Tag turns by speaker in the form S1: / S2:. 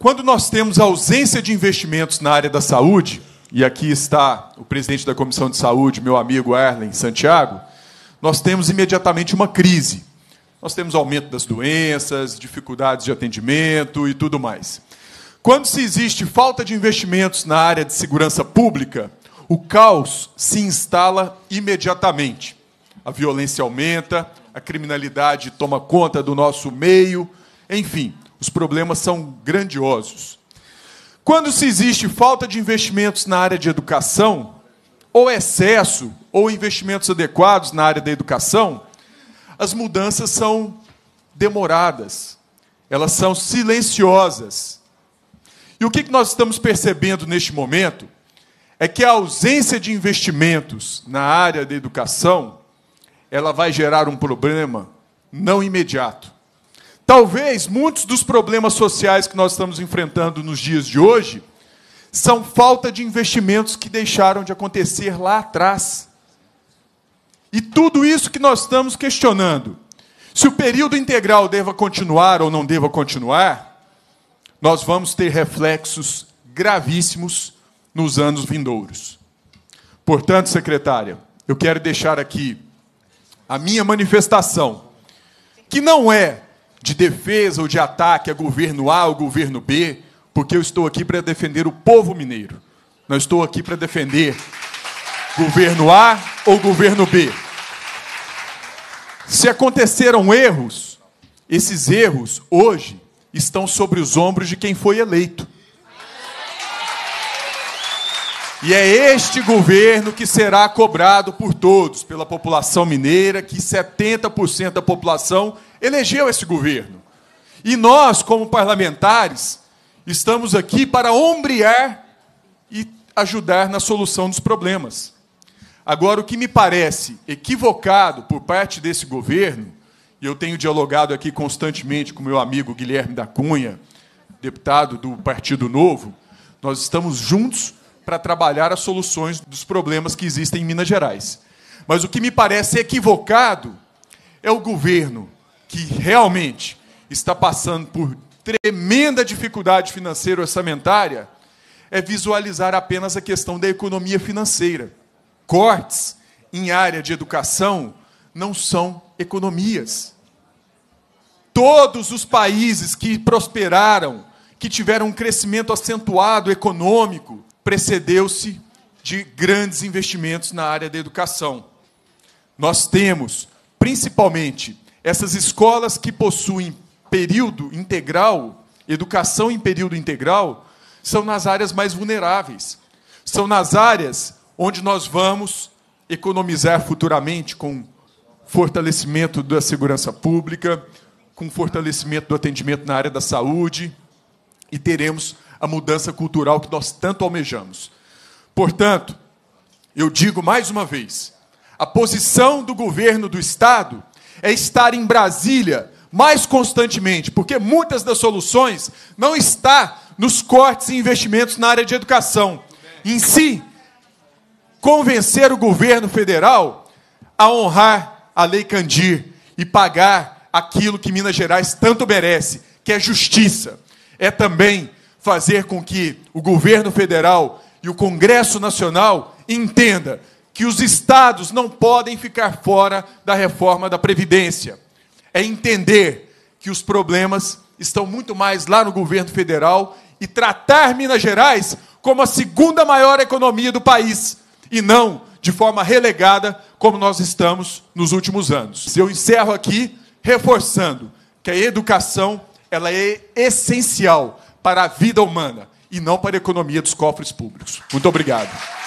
S1: Quando nós temos ausência de investimentos na área da saúde, e aqui está o presidente da Comissão de Saúde, meu amigo Erlen Santiago, nós temos imediatamente uma crise. Nós temos aumento das doenças, dificuldades de atendimento e tudo mais. Quando se existe falta de investimentos na área de segurança pública, o caos se instala imediatamente. A violência aumenta, a criminalidade toma conta do nosso meio, enfim. Os problemas são grandiosos. Quando se existe falta de investimentos na área de educação, ou excesso, ou investimentos adequados na área da educação, as mudanças são demoradas, elas são silenciosas. E o que nós estamos percebendo neste momento é que a ausência de investimentos na área da educação ela vai gerar um problema não imediato, Talvez muitos dos problemas sociais que nós estamos enfrentando nos dias de hoje são falta de investimentos que deixaram de acontecer lá atrás. E tudo isso que nós estamos questionando, se o período integral deva continuar ou não deva continuar, nós vamos ter reflexos gravíssimos nos anos vindouros. Portanto, secretária, eu quero deixar aqui a minha manifestação, que não é de defesa ou de ataque a é governo A ou governo B, porque eu estou aqui para defender o povo mineiro. Não estou aqui para defender governo A ou governo B. Se aconteceram erros, esses erros hoje estão sobre os ombros de quem foi eleito. E é este governo que será cobrado por todos, pela população mineira, que 70% da população elegeu esse governo. E nós, como parlamentares, estamos aqui para ombrear e ajudar na solução dos problemas. Agora, o que me parece equivocado por parte desse governo, e eu tenho dialogado aqui constantemente com meu amigo Guilherme da Cunha, deputado do Partido Novo, nós estamos juntos para trabalhar as soluções dos problemas que existem em Minas Gerais. Mas o que me parece equivocado é o governo que realmente está passando por tremenda dificuldade financeira orçamentária é visualizar apenas a questão da economia financeira. Cortes em área de educação não são economias. Todos os países que prosperaram, que tiveram um crescimento acentuado econômico, precedeu-se de grandes investimentos na área da educação. Nós temos, principalmente, essas escolas que possuem período integral, educação em período integral, são nas áreas mais vulneráveis. São nas áreas onde nós vamos economizar futuramente com fortalecimento da segurança pública, com fortalecimento do atendimento na área da saúde e teremos a mudança cultural que nós tanto almejamos. Portanto, eu digo mais uma vez, a posição do governo do Estado é estar em Brasília mais constantemente, porque muitas das soluções não está nos cortes e investimentos na área de educação. Em si, convencer o governo federal a honrar a Lei Candir e pagar aquilo que Minas Gerais tanto merece, que é justiça. É também fazer com que o governo federal e o Congresso Nacional entenda que os estados não podem ficar fora da reforma da Previdência. É entender que os problemas estão muito mais lá no governo federal e tratar Minas Gerais como a segunda maior economia do país e não de forma relegada como nós estamos nos últimos anos. Eu encerro aqui reforçando que a educação ela é essencial para a vida humana e não para a economia dos cofres públicos. Muito obrigado.